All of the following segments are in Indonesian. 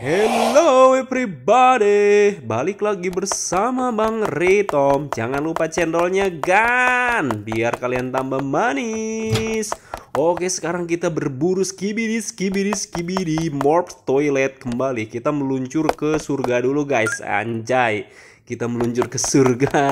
Hello everybody, balik lagi bersama Bang Ritom. Jangan lupa cendolnya gan, biar kalian tambah manis. Oke, sekarang kita berburu skibidi skibidi skibidi morp toilet kembali. Kita meluncur ke surga dulu guys, anjay. Kita meluncur ke surga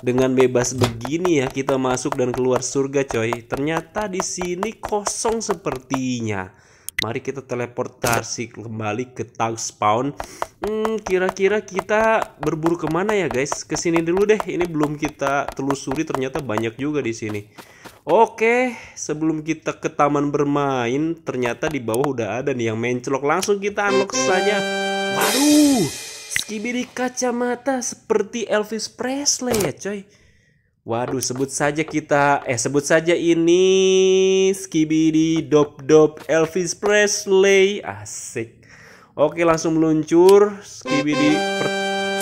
dengan bebas begini ya kita masuk dan keluar surga coy. Ternyata di sini kosong sepertinya Mari kita teleportasi kembali ke Tug Spawn. Hmm, kira-kira kita berburu kemana ya guys? Kesini dulu deh. Ini belum kita telusuri ternyata banyak juga di sini. Oke, sebelum kita ke taman bermain, ternyata di bawah udah ada nih yang mencelok. Langsung kita unlock saja. Waduh, skibidi kacamata seperti Elvis Presley ya coy. Waduh, sebut saja kita, eh sebut saja ini Skibidi Dop Dop Elvis Presley, asik. Oke, langsung meluncur Skibidi per,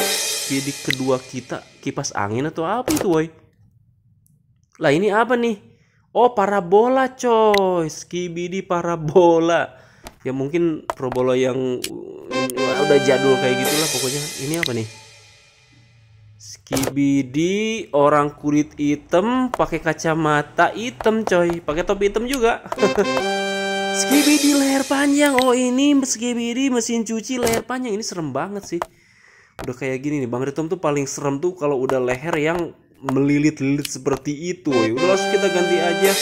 Skibidi kedua kita kipas angin atau apa itu, woi? Lah ini apa nih? Oh, parabola coy, Skibidi parabola. Ya mungkin parabola yang uh, udah jadul kayak gitulah pokoknya. Ini apa nih? Kibidi orang kulit hitam pakai kacamata hitam coy, pakai topi hitam juga. skibidi leher panjang. Oh ini Skibidi mesin cuci leher panjang ini serem banget sih. Udah kayak gini nih Bang Ritum tuh paling serem tuh kalau udah leher yang melilit-lilit seperti itu. Woy. Udah langsung kita ganti aja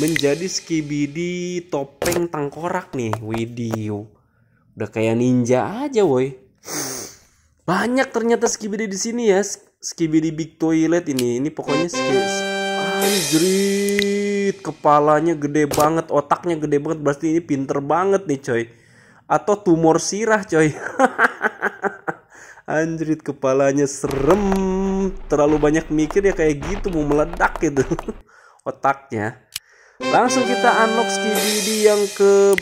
menjadi Skibidi topeng tangkorak nih. Widio. Udah kayak ninja aja woi. Banyak ternyata Skibidi di sini ya skibidi big toilet ini ini pokoknya skibidi anjrit ah, kepalanya gede banget otaknya gede banget berarti ini pinter banget nih coy atau tumor sirah coy anjrit kepalanya serem terlalu banyak mikir ya kayak gitu mau meledak gitu otaknya langsung kita unlock skibidi yang ke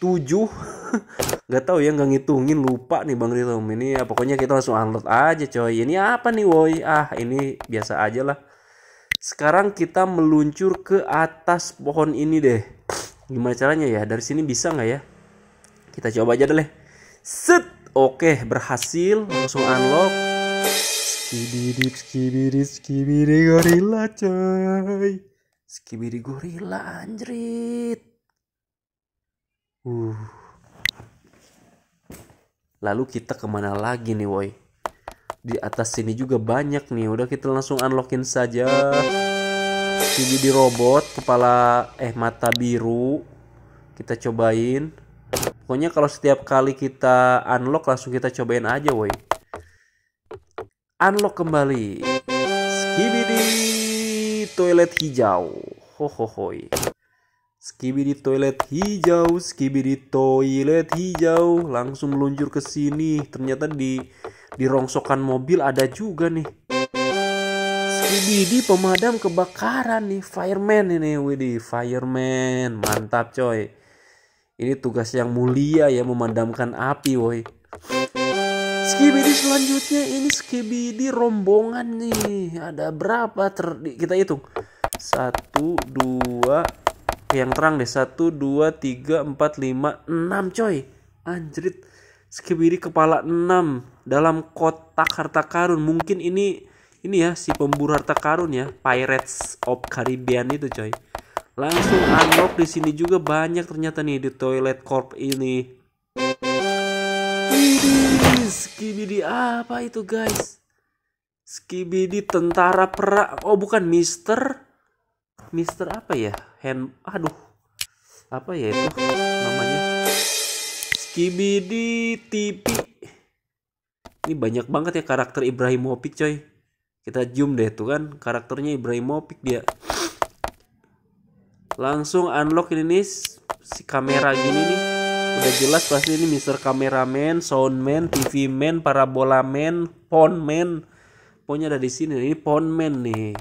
7 Gak tau ya gak ngitungin lupa nih bang rito ini ya pokoknya kita langsung unload aja coy ini apa nih woi ah ini biasa aja lah sekarang kita meluncur ke atas pohon ini deh gimana caranya ya dari sini bisa gak ya kita coba aja deh set oke berhasil langsung unlock skibidi skibiri skibidi gorila coy skibidi gorila anjrit uh Lalu kita kemana lagi nih woi? Di atas sini juga banyak nih. Udah kita langsung unlockin saja. CBD robot, kepala eh mata biru. Kita cobain. Pokoknya kalau setiap kali kita unlock langsung kita cobain aja woi. Unlock kembali. Skibidi toilet hijau. Ho ho hoi. Skibidi toilet hijau, skibidi toilet hijau, langsung meluncur ke sini. Ternyata di di rongsokan mobil ada juga nih. Skibidi pemadam kebakaran nih, fireman ini, widih, fireman, mantap coy. Ini tugas yang mulia ya memadamkan api, woi. Skibidi selanjutnya ini skibidi rombongan nih. Ada berapa ter kita hitung. Satu, dua, yang terang deh satu dua tiga empat lima enam coy. Anjrit. Skibidi kepala enam dalam kotak harta karun. Mungkin ini ini ya si pemburu harta karun ya, Pirates of Caribbean itu coy. Langsung unlock di sini juga banyak ternyata nih di toilet corp ini. Skibidi apa itu guys? Skibidi tentara perak. Oh bukan Mister Mister apa ya hand aduh apa ya itu namanya Skibidi TV ini banyak banget ya karakter Ibrahimovic coy kita zoom deh tuh kan karakternya Ibrahimovic dia langsung unlock ini nih si kamera gini nih udah jelas pasti ini Mr. Kameramen, Soundman, TV Man, Parabola Man, Pond Man. Pokoknya ada di sini. Ini Pond Man nih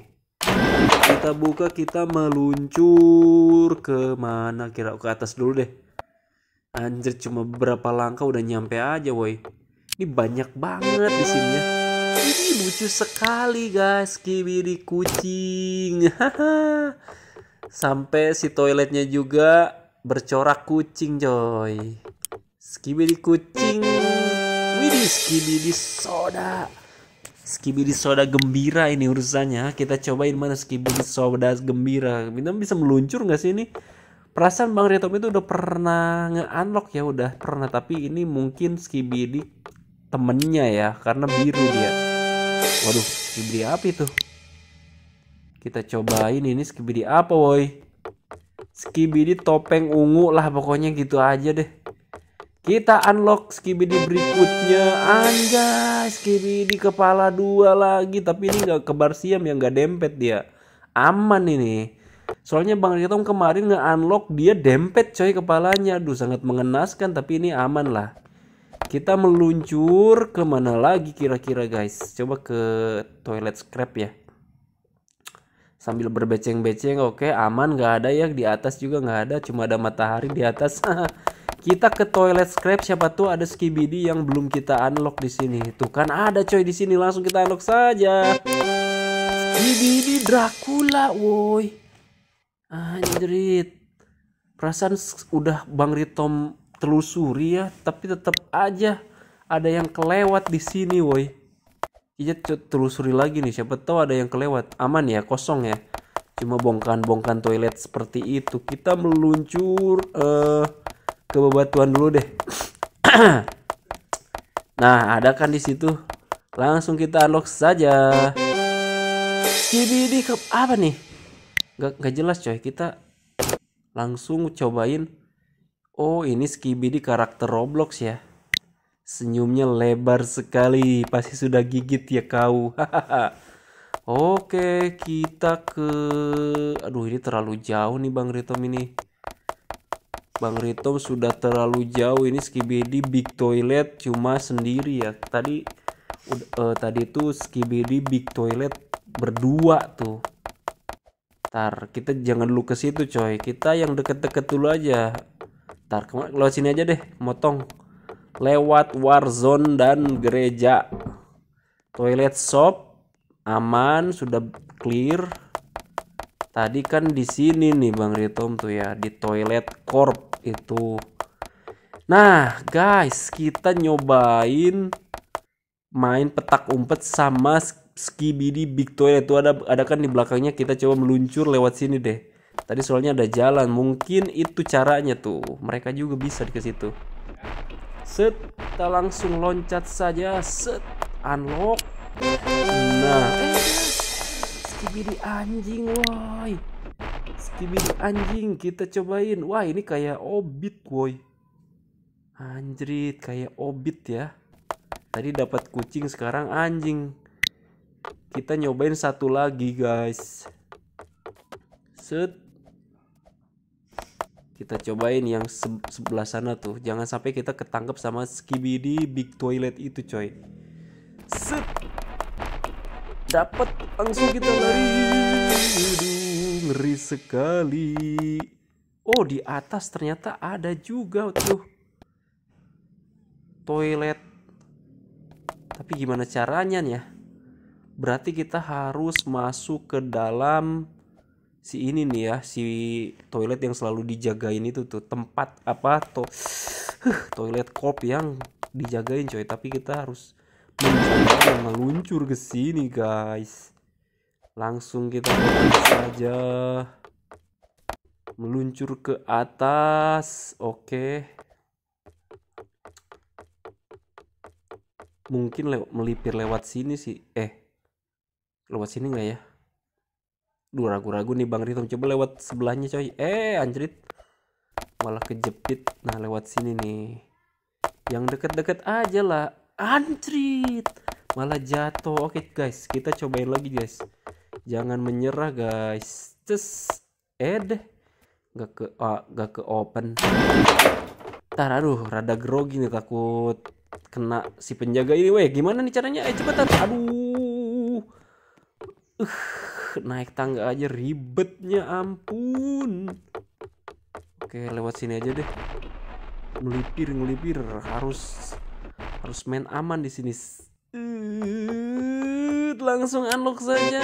kita buka kita meluncur ke mana kira ke atas dulu deh anjir cuma beberapa langkah udah nyampe aja woi ini banyak banget di sini ya ini lucu sekali guys kibiri kucing sampai si toiletnya juga bercorak kucing coy skibidi kucing widih skibidi soda skibidi soda gembira ini urusannya kita cobain mana skibidi soda gembira kita bisa meluncur nggak sih ini perasaan bang Riatom itu udah pernah nge-unlock ya udah pernah tapi ini mungkin skibidi temennya ya karena biru dia waduh skibidi apa itu kita cobain ini skibidi apa woi skibidi topeng ungu lah pokoknya gitu aja deh kita unlock skibidi berikutnya. Anjay, skibidi kepala dua lagi. Tapi ini gak kebar siam yang gak dempet dia. Aman ini. Soalnya Bang Ritong kemarin nge-unlock dia dempet coy kepalanya. Aduh sangat mengenaskan tapi ini aman lah. Kita meluncur kemana lagi kira-kira guys. Coba ke toilet scrap ya. Sambil berbeceng-beceng oke aman gak ada ya. Di atas juga gak ada cuma ada matahari di atas. Kita ke toilet scrap siapa tuh ada skibidi yang belum kita unlock di sini. Tuh kan ada coy di sini langsung kita unlock saja. Skibidi Dracula, woi. Anjrit. Ah, Perasaan udah Bang Ritom telusuri ya, tapi tetap aja ada yang kelewat di sini, woi. Kita telusuri lagi nih, siapa tahu ada yang kelewat. Aman ya, kosong ya. Cuma bongkahan-bongkahan toilet seperti itu. Kita meluncur eh uh, ke bebatuan dulu deh. nah, ada kan di situ. Langsung kita unlock saja. Jadi ke apa nih? Gak, gak jelas coy. Kita langsung cobain. Oh, ini Skibi di karakter Roblox ya. Senyumnya lebar sekali, pasti sudah gigit ya kau. Oke, kita ke Aduh, ini terlalu jauh nih Bang Ritom ini. Bang Rito sudah terlalu jauh ini Skibidi big toilet cuma sendiri ya tadi uh, tadi itu Skibidi big toilet berdua tuh Tar kita jangan dulu ke situ coy kita yang deket-deket dulu aja Tar kemana lewat sini aja deh motong lewat warzone dan gereja toilet shop aman sudah clear Tadi kan di sini nih Bang Ritom tuh ya di toilet corp itu. Nah, guys, kita nyobain main petak umpet sama Skibidi Big Toilet itu ada ada kan di belakangnya kita coba meluncur lewat sini deh. Tadi soalnya ada jalan, mungkin itu caranya tuh. Mereka juga bisa di situ. Set, kita langsung loncat saja. Set, unlock. Nah, skibidi anjing woi skibidi anjing kita cobain wah ini kayak obit woi anjrit kayak obit ya tadi dapat kucing sekarang anjing kita nyobain satu lagi guys set kita cobain yang sebelah sana tuh jangan sampai kita ketangkep sama skibidi big toilet itu coy dapat langsung gitu, kita lari ngeri sekali oh di atas ternyata ada juga tuh toilet tapi gimana caranya nih ya berarti kita harus masuk ke dalam si ini nih ya si toilet yang selalu dijagain itu tuh tempat apa to toilet kop yang dijagain coy tapi kita harus meluncur meluncur ke sini guys langsung kita saja meluncur ke atas oke mungkin lew melipir lewat sini sih eh lewat sini nggak ya dua ragu-ragu nih Bang Rito coba lewat sebelahnya coy eh anjrit malah kejepit nah lewat sini nih yang deket-deket aja lah antrit malah jatuh oke okay, guys kita cobain lagi guys jangan menyerah guys tes ed eh, nggak ke ah, gak ke open tar aduh rada grogi nih takut kena si penjaga ini weh gimana nih caranya eh cepetan aduh uh, naik tangga aja ribetnya ampun oke lewat sini aja deh melipir melipir harus harus main aman di sini langsung unlock saja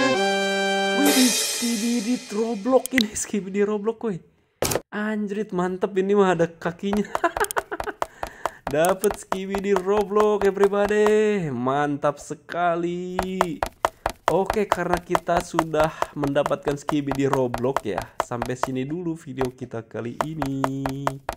wih di roblox ini di roblox woi anjrit mantep ini mah ada kakinya dapat di roblox everybody mantap sekali Oke, karena kita sudah mendapatkan skibi di Roblox ya. Sampai sini dulu video kita kali ini.